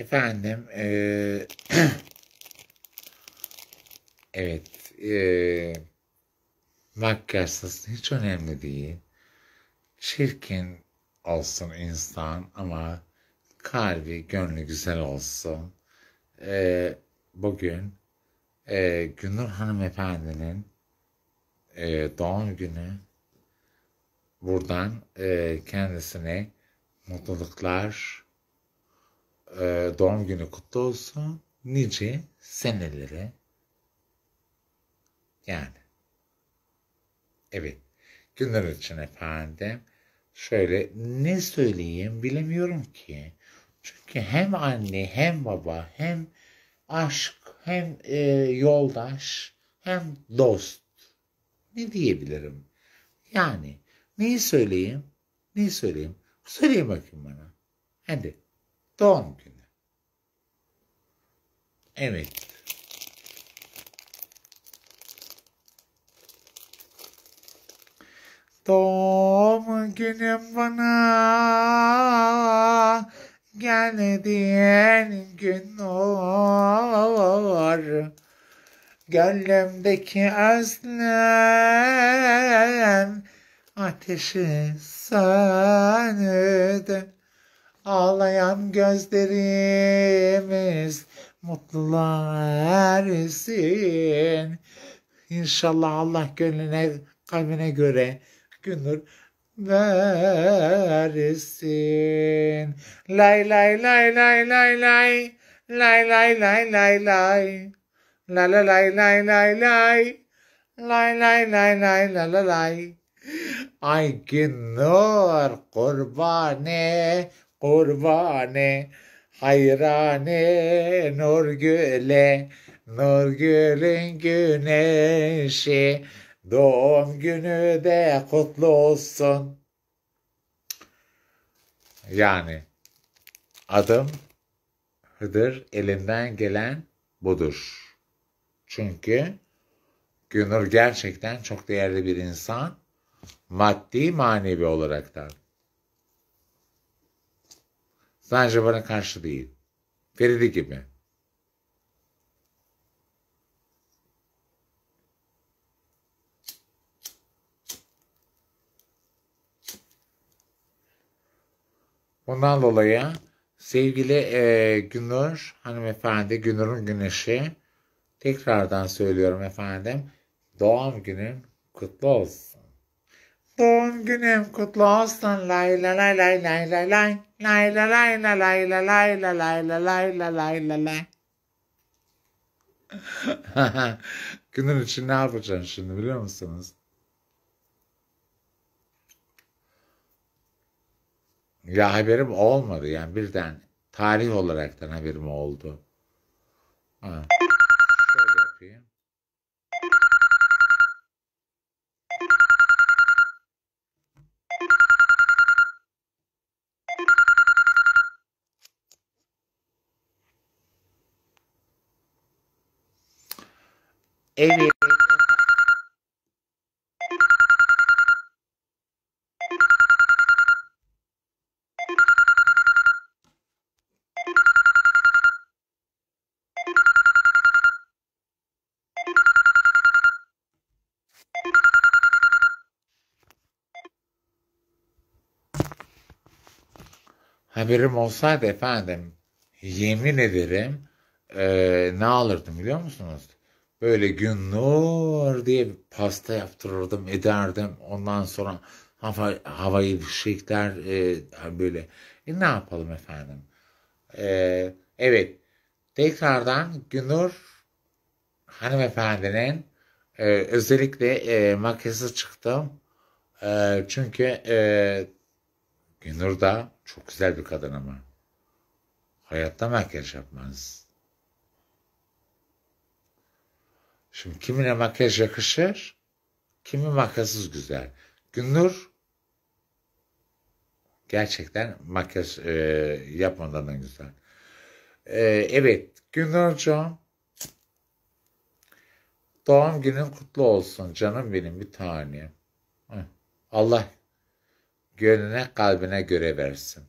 Efendim, e, evet, e, makyajsız hiç önemli değil. Çirkin olsun insan ama kalbi, gönlü güzel olsun. E, bugün e, Gündür hanımefendinin e, doğum günü. Buradan e, kendisine mutluluklar, e, doğum günü kutlu olsun. Nice senelere. Yani. Evet. Günler için efendim. Şöyle ne söyleyeyim bilemiyorum ki. Çünkü hem anne hem baba hem aşk hem e, yoldaş hem dost. Ne diyebilirim? Yani neyi söyleyeyim? Neyi söyleyeyim? Söyleyin bakayım bana. Hadi. Doğum günü. Evet. Doğum günüm bana geldiğin gün olur. Gönlümdeki özlem ateşi söndü. Ağlayan gözlerimiz mutluluğa ersin. İnşallah Allah gönlüne, kalbine göre gündür verirsin. Lay lay lay lay lay lay lay lay lay lay lay la la lay lay lay lay lay lay lay lay la la lay Ay Günnur kurbane Orvane hayrane nur göle Nur güneşi doğum günü de kutlu olsun. Yani adım Hıdır elinden gelen budur. Çünkü Gönül gerçekten çok değerli bir insan maddi manevi olaraktan. Sadece bana karşı değil. Feride gibi. Ondan dolayı sevgili e, Günür hanımefendi, Günür'ün güneşi tekrardan söylüyorum efendim. Doğum günün kutlu olsun. Doğum günüm kutlu olsun lay la lay lay lay lay lay lay la lay la lay la lay la lay la lay la lay la lay Günün için ne yapacaksın şimdi biliyor musunuz? Ya haberim olmadı yani birden tarih olaraktan haberim oldu. Ha. Evet. Haberim olsaydı efendim yemin ederim e, ne alırdım biliyor musunuz? Böyle gün nur diye bir pasta yaptırırdım, ederdim. Ondan sonra hava, havayı fişekler e, hani böyle. E ne yapalım efendim? E, evet. Tekrardan Günur hanımefendinin e, özellikle e, makyajı çıktım. E, çünkü e, Günür da çok güzel bir kadın ama. Hayatta makyaj yapmaz. Şimdi kimine makyaj yakışır, kimi makyajsız güzel. Gündür gerçekten makyaj e, yapmadan güzel. E, evet, Gündür Doğum günün kutlu olsun canım benim bir tanem. Allah gönlüne kalbine göre versin.